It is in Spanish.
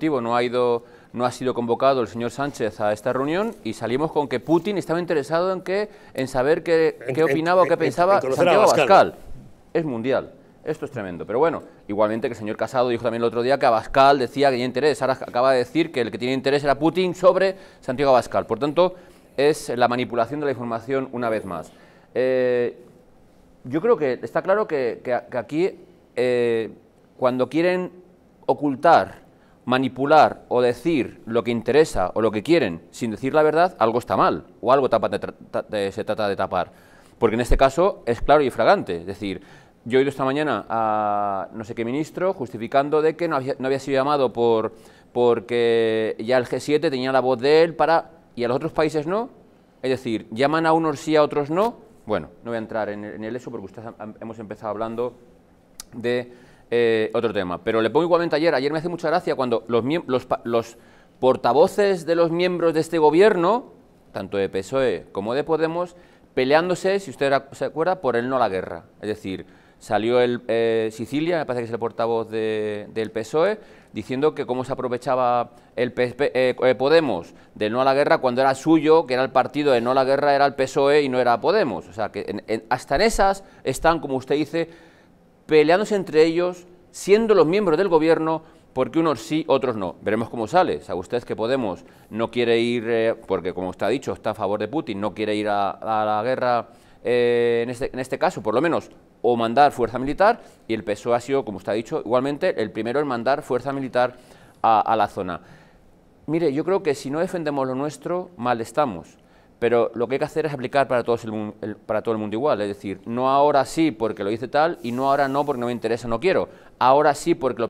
No ha, ido, no ha sido convocado el señor Sánchez a esta reunión y salimos con que Putin estaba interesado en, que, en saber qué, opinaba o qué pensaba Santiago Abascal. Es mundial. Esto es tremendo. Pero bueno, igualmente que el señor Casado dijo también el otro día que Abascal decía que tenía interés. Ahora acaba de decir que el que tiene interés era Putin sobre Santiago Abascal. Por tanto, es la manipulación de la información una vez más. Eh, yo creo que está claro que, aquí, eh, cuando quieren ocultar manipular o decir lo que interesa o lo que quieren sin decir la verdad, algo está mal o algo se trata de tapar. Porque en este caso es claro y fragante. Es decir, yo he ido esta mañana a no sé qué ministro justificando de que no había, sido llamado por, porque ya el G7 tenía la voz de él para... y a los otros países no. Es decir, llaman a unos sí, a otros no. Bueno, no voy a entrar en, el eso porque ustedes hemos empezado hablando de eh, otro tema. Pero le pongo igualmente ayer, ayer me hace mucha gracia cuando los, los, los portavoces de los miembros de este gobierno, tanto de PSOE como de Podemos, peleándose, si usted se acuerda, por el no a la guerra. Es decir, salió el eh, Sicilia, me parece que es el portavoz de, del PSOE, diciendo que cómo se aprovechaba el eh, Podemos del no a la guerra cuando era suyo, que era el partido de no a la guerra, era el PSOE y no era Podemos. O sea, que hasta en esas están, como usted dice, peleándose entre ellos, siendo los miembros del gobierno, porque unos sí, otros no. Veremos cómo sale. ¿Sabe usted que Podemos no quiere ir, eh, porque como está dicho, está a favor de Putin, no quiere ir a, la guerra eh, este, en, este, caso, por lo menos, o mandar fuerza militar, y el PSOE ha sido, como está dicho, igualmente el primero en mandar fuerza militar a la zona. Mire, yo creo que si no defendemos lo nuestro, mal estamos pero lo que hay que hacer es aplicar para, el, para todo el mundo igual, es decir, no ahora sí porque lo hice tal y no ahora no porque no me interesa, no quiero, ahora sí porque lo